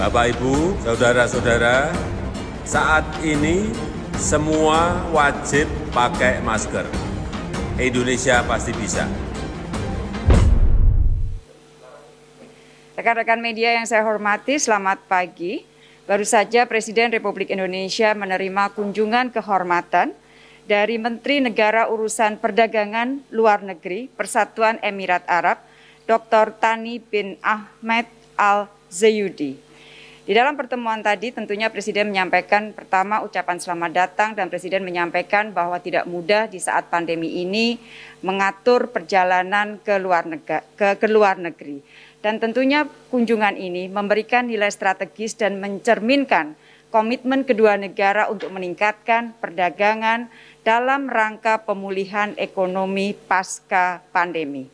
Bapak Ibu, saudara-saudara, saat ini semua wajib pakai masker. Indonesia pasti bisa. Rekan-rekan media yang saya hormati, selamat pagi. Baru saja Presiden Republik Indonesia menerima kunjungan kehormatan dari Menteri Negara Urusan Perdagangan Luar Negeri Persatuan Emirat Arab, Dr. Tani bin Ahmed Al Zayudi. Di dalam pertemuan tadi tentunya Presiden menyampaikan pertama ucapan selamat datang dan Presiden menyampaikan bahwa tidak mudah di saat pandemi ini mengatur perjalanan ke luar negeri. Ke, ke luar negeri. Dan tentunya kunjungan ini memberikan nilai strategis dan mencerminkan komitmen kedua negara untuk meningkatkan perdagangan dalam rangka pemulihan ekonomi pasca pandemi.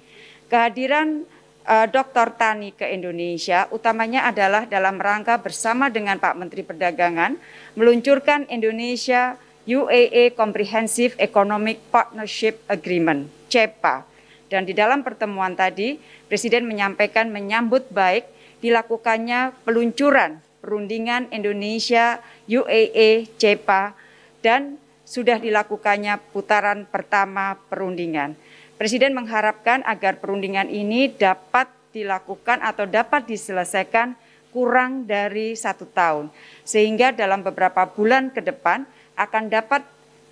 Kehadiran Eh, Dr. Tani ke Indonesia, utamanya adalah dalam rangka bersama dengan Pak Menteri Perdagangan meluncurkan Indonesia UAE Comprehensive Economic Partnership Agreement (CEPA). Dan di dalam pertemuan tadi, Presiden menyampaikan menyambut baik dilakukannya peluncuran perundingan Indonesia UAE CEPA dan sudah dilakukannya putaran pertama perundingan. Presiden mengharapkan agar perundingan ini dapat dilakukan atau dapat diselesaikan kurang dari satu tahun, sehingga dalam beberapa bulan ke depan akan dapat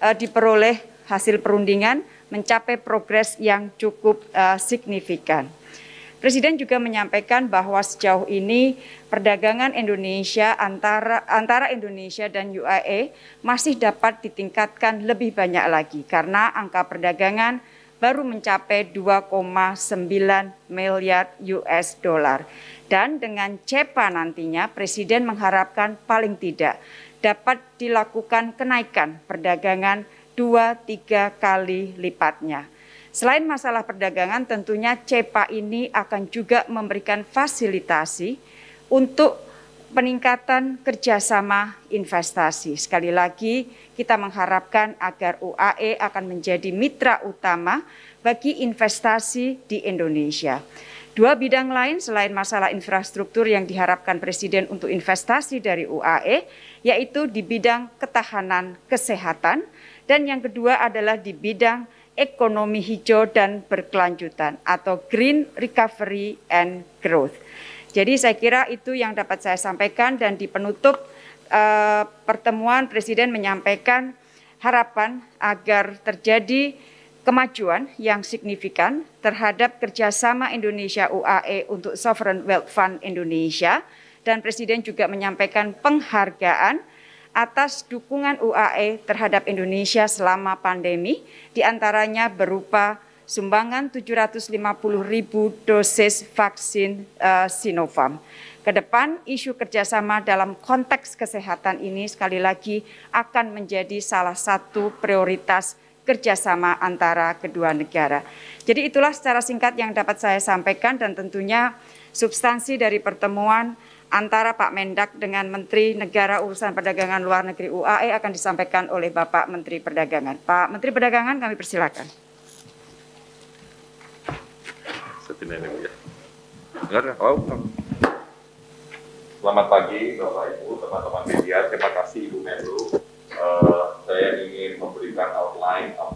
uh, diperoleh hasil perundingan mencapai progres yang cukup uh, signifikan. Presiden juga menyampaikan bahwa sejauh ini perdagangan Indonesia antara antara Indonesia dan UAE masih dapat ditingkatkan lebih banyak lagi karena angka perdagangan baru mencapai 2,9 miliar US dollar. Dan dengan CEPA nantinya Presiden mengharapkan paling tidak dapat dilakukan kenaikan perdagangan 2-3 kali lipatnya. Selain masalah perdagangan, tentunya CEPA ini akan juga memberikan fasilitasi untuk peningkatan kerjasama investasi. Sekali lagi, kita mengharapkan agar UAE akan menjadi mitra utama bagi investasi di Indonesia. Dua bidang lain selain masalah infrastruktur yang diharapkan Presiden untuk investasi dari UAE, yaitu di bidang ketahanan kesehatan, dan yang kedua adalah di bidang ekonomi hijau dan berkelanjutan atau Green Recovery and Growth. Jadi saya kira itu yang dapat saya sampaikan dan di penutup eh, pertemuan Presiden menyampaikan harapan agar terjadi kemajuan yang signifikan terhadap kerjasama Indonesia UAE untuk Sovereign Wealth Fund Indonesia dan Presiden juga menyampaikan penghargaan atas dukungan UAE terhadap Indonesia selama pandemi diantaranya berupa sumbangan 750 ribu dosis vaksin uh, Sinovac. Kedepan isu kerjasama dalam konteks kesehatan ini sekali lagi akan menjadi salah satu prioritas kerjasama antara kedua negara. Jadi itulah secara singkat yang dapat saya sampaikan dan tentunya substansi dari pertemuan antara Pak Mendak dengan Menteri Negara Urusan Perdagangan Luar Negeri UAE akan disampaikan oleh Bapak Menteri Perdagangan. Pak Menteri Perdagangan kami persilakan. ikutin ini ya. Enggak, oh. Selamat pagi Bapak Ibu, teman-teman media. Terima kasih Ibu Menlu. Uh, saya ingin memberikan outline apa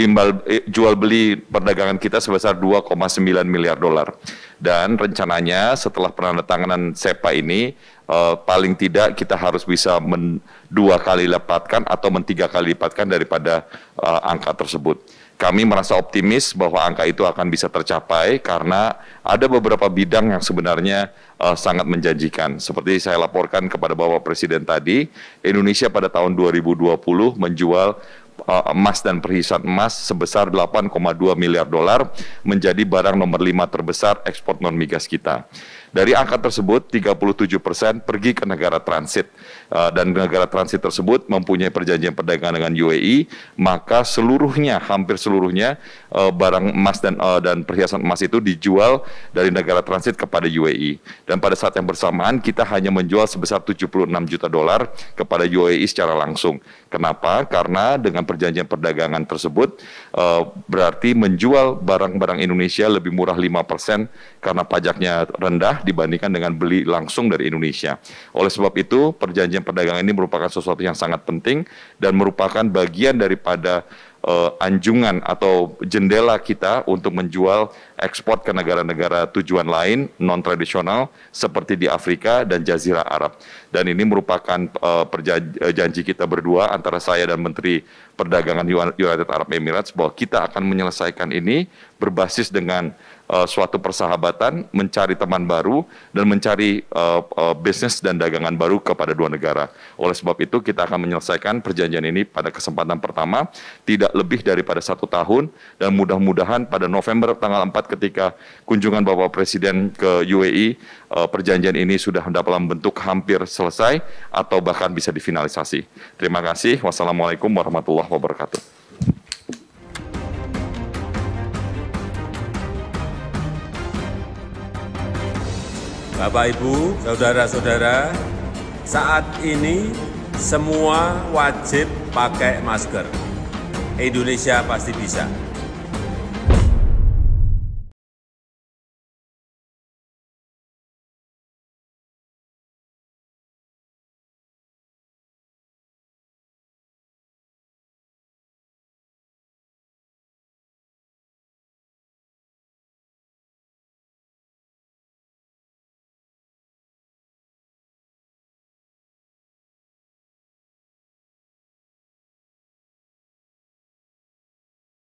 imbal eh, jual beli perdagangan kita sebesar 2,9 miliar dolar. Dan rencananya setelah penandatanganan SEPA ini uh, paling tidak kita harus bisa men, dua kali lipatkan atau mentiga kali lipatkan daripada uh, angka tersebut. Kami merasa optimis bahwa angka itu akan bisa tercapai karena ada beberapa bidang yang sebenarnya uh, sangat menjanjikan. Seperti saya laporkan kepada Bapak Presiden tadi, Indonesia pada tahun 2020 menjual uh, emas dan perhiasan emas sebesar 8,2 miliar dolar menjadi barang nomor 5 terbesar ekspor non migas kita. Dari angka tersebut, 37 persen pergi ke negara transit. Eh, dan negara transit tersebut mempunyai perjanjian perdagangan dengan UAE, maka seluruhnya, hampir seluruhnya, eh, barang emas dan, eh, dan perhiasan emas itu dijual dari negara transit kepada UAE. Dan pada saat yang bersamaan, kita hanya menjual sebesar 76 juta dolar kepada UAE secara langsung. Kenapa? Karena dengan perjanjian perdagangan tersebut, berarti menjual barang-barang Indonesia lebih murah 5% karena pajaknya rendah dibandingkan dengan beli langsung dari Indonesia. Oleh sebab itu, perjanjian perdagangan ini merupakan sesuatu yang sangat penting dan merupakan bagian daripada uh, anjungan atau jendela kita untuk menjual ekspor ke negara-negara tujuan lain non tradisional seperti di Afrika dan Jazirah Arab. Dan ini merupakan uh, eh, perjanji eh, kita berdua antara saya dan Menteri Perdagangan United Arab Emirates bahwa kita akan menyelesaikan ini berbasis dengan uh, suatu persahabatan, mencari teman baru, dan mencari uh, uh, bisnis dan dagangan baru kepada dua negara. Oleh sebab itu, kita akan menyelesaikan perjanjian ini pada kesempatan pertama, tidak lebih daripada satu tahun, dan mudah-mudahan pada November tanggal 4 ketika kunjungan Bapak Presiden ke UAE, uh, perjanjian ini sudah dalam bentuk hampir selesai atau bahkan bisa difinalisasi. Terima kasih. Wassalamualaikum warahmatullahi wabarakatuh. Bapak Ibu, saudara-saudara, saat ini semua wajib pakai masker. Indonesia pasti bisa.